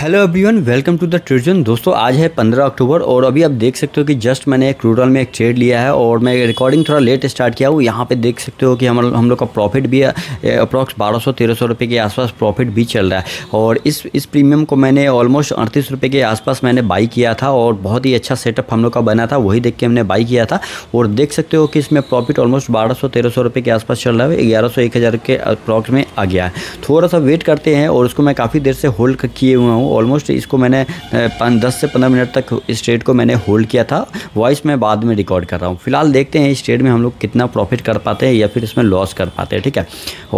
hello everyone welcome to the ट्रिजन दोस्तों आज है 15 अक्टूबर और अभी आप देख सकते हो कि जस्ट मैंने एक क्रूडल में एक ट्रेड लिया है और मैं रिकॉर्डिंग थोड़ा लेट स्टार्ट किया हूँ यहाँ पे देख सकते हो कि हम हम लोग का प्रॉफिट भी अप्रॉक्स बारह सौ तेरह सौ रुपये के आसपास प्रॉफिट भी चल रहा है और इस इस प्रीमियम को मैंने ऑलमोस्ट अड़तीस रुपये के आसपास मैंने बाई किया था और बहुत ही अच्छा सेटअप हम लोग का बना था वही देख के हमने बाई किया था और देख सकते हो कि इसमें प्रॉफिट ऑलमोस्ट बारह सौ तेरह सौ रुपये के आसपास चल रहा है ग्यारह सौ एक हज़ार के अप्रॉक्स में आ गया है थोड़ा सा वेट करते हैं और उसको मैं काफ़ी देर से होल्ड किए हुए हूँ हूँ ऑलमोस्ट इसको मैंने दस से पंद्रह मिनट तक ट्रेड को मैंने होल्ड किया था वॉइस मैं बाद में रिकॉर्ड कर रहा हूँ फिलहाल देखते हैं ट्रेड में हम लोग कितना प्रॉफिट कर पाते हैं या फिर इसमें लॉस कर पाते हैं ठीक है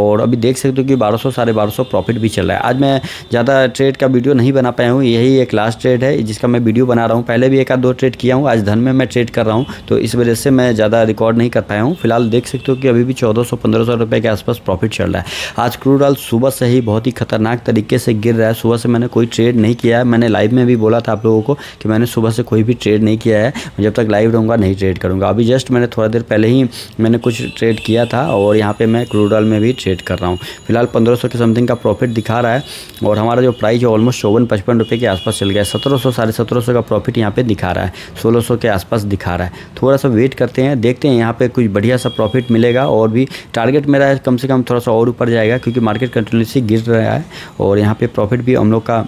और अभी देख सकते हो कि बारह सौ साढ़े बारह सौ प्रॉफिट भी चल रहा है आज मैं ज़्यादा ट्रेड का वीडियो नहीं बना पाया हूँ यही एक लास्ट ट्रेड है जिसका मैं वीडियो बना रहा हूँ पहले भी एक आध दो ट्रेड किया हूँ आज धन में मैं ट्रेड कर रहा हूँ तो इस वजह से मैं ज़्यादा रिकॉर्ड नहीं कर पाया हूँ फिलहाल देख सकते हो कि अभी भी चौदह सौ पंद्रह सौ रुपये के आसपास प्रॉफिट चल रहा है आज क्रूड ऑयल सुबह से ही बहुत ही खतरनाक तरीके से गिर रहा है सुबह से मैंने कोई ट्रेड नहीं किया है मैंने लाइव में भी बोला था आप लोगों को कि मैंने सुबह से कोई भी ट्रेड नहीं किया है जब तक लाइव रहूँगा नहीं ट्रेड करूँगा अभी जस्ट मैंने थोड़ा देर पहले ही मैंने कुछ ट्रेड किया था और यहाँ पर मैं क्रूडल में भी ट्रेड कर रहा हूँ फिलहाल पंद्रह के समथिंग का प्रॉफिट दिखा रहा है और हमारा जो प्राइस है ऑलमोस्ट चौवन पचपन रुपये के आसपास चल गया सत्रह सौ साढ़े सत्रह सौ का प्रॉफिट यहाँ पे दिखा रहा है सोलह सौ के आसपास दिखा रहा है थोड़ा सा वेट करते हैं देखते हैं यहाँ पे कुछ बढ़िया सा प्रॉफिट मिलेगा और भी टारगेट मेरा कम से कम थोड़ा सा और ऊपर जाएगा क्योंकि मार्केट कंटिन्यूसली गिर रहा है और यहाँ पे प्रॉफिट भी हम लोग का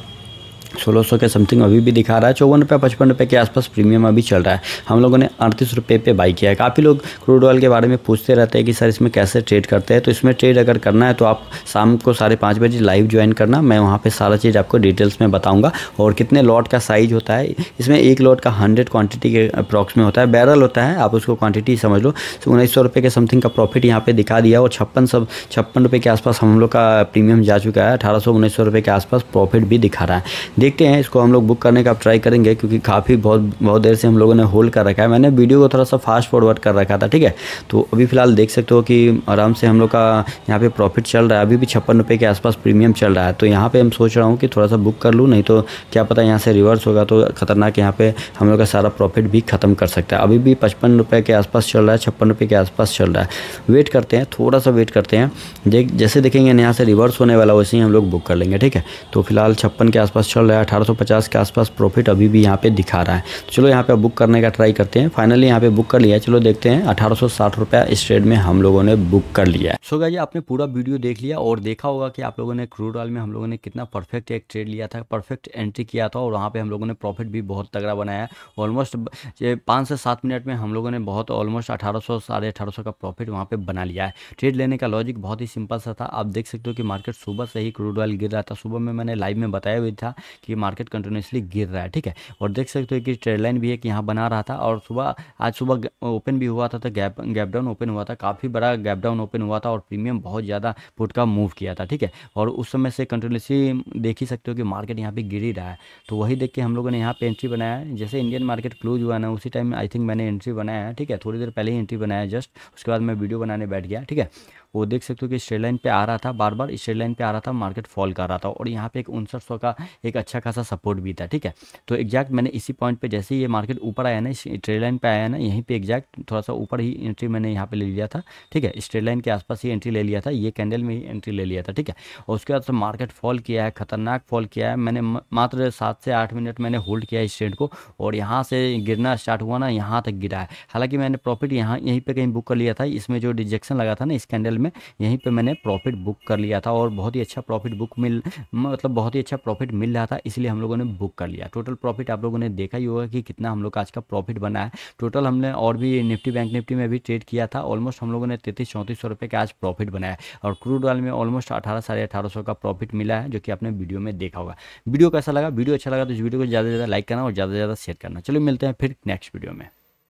सोलह सौ के समथिंग अभी भी दिखा रहा है चौवन रुपये पचपन रुपये के आसपास प्रीमियम अभी चल रहा है हम लोगों ने अड़तीस रुपये पे बाई किया है काफ़ी लोग क्रूड ऑयल के बारे में पूछते रहते हैं कि सर इसमें कैसे ट्रेड करते हैं तो इसमें ट्रेड अगर करना है तो आप शाम को साढ़े पाँच बजे लाइव ज्वाइन करना मैं वहाँ पर सारा चीज़ आपको डिटेल्स में बताऊँगा और कितने लॉट का साइज होता है इसमें एक लॉट का हंड्रेड क्वान्टिटी के अप्रॉक्स में होता है बैरल होता है आप उसको क्वान्टिटी समझ लो तो उन्नीस सौ रुपये के समथिंग का प्रॉफिट यहाँ पर दिखा दिया और छप्पन सब छप्पन रुपये के आसपास हम लोग का प्रीमियम जा चुका है अठारह सौ उन्नीस सौ रुपये के आसपास प्रॉफिट भी दिखा रहा है देखते हैं इसको हम लोग बुक करने का ट्राई करेंगे क्योंकि काफ़ी बहुत बहुत देर से हम लोगों ने होल्ड कर रखा है मैंने वीडियो को थोड़ा सा फास्ट फॉरवर्ड कर रखा था ठीक है तो अभी फिलहाल देख सकते हो कि आराम से हम लोग का यहाँ पे प्रॉफिट चल रहा है अभी भी छप्पन रुपये के आसपास प्रीमियम चल रहा है तो यहाँ पर हम सोच रहा हूँ कि थोड़ा सा बुक कर लूँ नहीं तो क्या पता यहाँ से रिवर्स होगा तो खतरनाक यहाँ पे हम लोग का सारा प्रॉफिट भी ख़त्म कर सकता है अभी भी पचपन के आसपास चल रहा है छप्पन रुपये के आसपास चल रहा है वेट करते हैं थोड़ा सा वेट करते हैं देख जैसे देखेंगे यहाँ से रिवर्स होने वाला वैसे ही हम लोग बुक कर लेंगे ठीक है तो फिलहाल छप्पन के आसपास चल रहा है सोलह या अठारह के आसपास प्रॉफिट अभी भी यहाँ पे दिखा रहा है तो चलो यहाँ पे बुक करने का ट्राई करते हैं फाइनली यहाँ पे बुक कर लिया चलो देखते हैं अठारह रुपया इस ट्रेड में हम लोगों ने बुक कर लिया है सो गाइज आपने पूरा वीडियो देख लिया और देखा होगा कि आप लोगों ने क्रूड ऑयल में हम लोगों ने कितना परफेक्ट एक ट्रेड लिया था परफेक्ट एंट्री किया था और वहाँ पर हम लोगों ने प्रॉफिट भी बहुत तगड़ा बनाया ऑलमोस्ट पाँच से सात मिनट में हम लोगों ने बहुत ऑलमोस्ट अठारह सौ साढ़े अठारह सौ का प्रॉफिट वहाँ पर बना लिया है ट्रेड लेने का लॉजिक बहुत ही सिंपल सा था आप देख सकते हो कि मार्केट सुबह से ही क्रूड ऑयल गिर रहा था सुबह में मैंने लाइव में बताया भी था कि मार्केट कंटिन्यूसली गिर रहा है ठीक है और देख सकते हो कि ट्रेडलाइन भी एक यहाँ बना रहा था और सुबह आज सुबह ओपन भी हुआ था तो गैप गैप डाउन ओपन हुआ था काफ़ी बड़ा गैप डाउन ओपन हुआ था और प्रीमियम बहुत ज़्यादा फुट का मूव किया था ठीक है और उस समय से कंटिन्यूसली देख ही सकते हो कि मार्केट यहाँ पर गिर ही रहा है तो वही देख के हम लोगों ने यहाँ पे एंट्री बनाया है जैसे इंडियन मार्केट क्लोज हुआ ना उसी टाइम आई थिंक मैंने एंट्री बनाया है ठीक है थोड़ी देर पहले ही एंट्री बनाया जस्ट उसके बाद मैं वीडियो बनाने बैठ गया ठीक है वो देख सकते हो कि स्ट्रेट लाइन पे आ रहा था बार बार स्ट्रेट लाइन पे आ रहा था मार्केट फॉल कर रहा था और यहाँ पे एक उनसठ का एक अच्छा खासा सपोर्ट भी था ठीक है तो एग्जैक्ट मैंने इसी पॉइंट पर जैसे ही ये मार्केट ऊपर आया ना स्ट्रेट लाइन पर आया ना यहीं पर एग्जैक्ट थोड़ा सा ऊपर ही एंट्री मैंने यहाँ पर ले लिया था ठीक है स्ट्रेट लाइन के आसपास ही एंट्री ले लिया था ये कैंडल में ही एंट्री ले लिया था ठीक है और उसके बाद तो मार्केट फॉल किया है खतरनाक फॉल किया है मैंने मात्र सात से आठ मिनट मैंने होल्ड किया इस ट्रेड को और यहाँ से गिरना स्टार्ट हुआ ना यहाँ तक गिरा है हालांकि मैंने प्रॉफिट यहाँ यहीं पर कहीं बुक कर लिया था इसमें जो डिजेक्शन लगा था ना इस कैंडल में यहीं पे मैंने प्रॉफिट बुक कर लिया था और बहुत ही अच्छा प्रॉफिट बुक मिल मतलब बहुत ही अच्छा प्रॉफिट मिल रहा था इसलिए हम लोगों ने बुक कर लिया टोटल प्रॉफिट आप लोगों ने देखा ही होगा कि कितना हम लोग का आज का प्रॉफिट बना है टोटल हमने और भी निफ्टी बैंक निफ्टी में भी ट्रेड किया था ऑलमोस्ट हम लोगों ने तैतीस चौंतीस सौ रुपये आज प्रॉफिट बनाया और क्रूड ऑयल में ऑलमोस्ट अठारह साढ़े अठारह का प्रॉफिट मिला है जो कि आपने वीडियो में देखा होगा वीडियो कैसा लगा वीडियो अच्छा लगा तो इस वीडियो को ज़्यादा से ज़्यादा लाइक करना और ज़्यादा से ज़्यादा शेयर करना चलो मिलते हैं फिर नेक्स्ट वीडियो में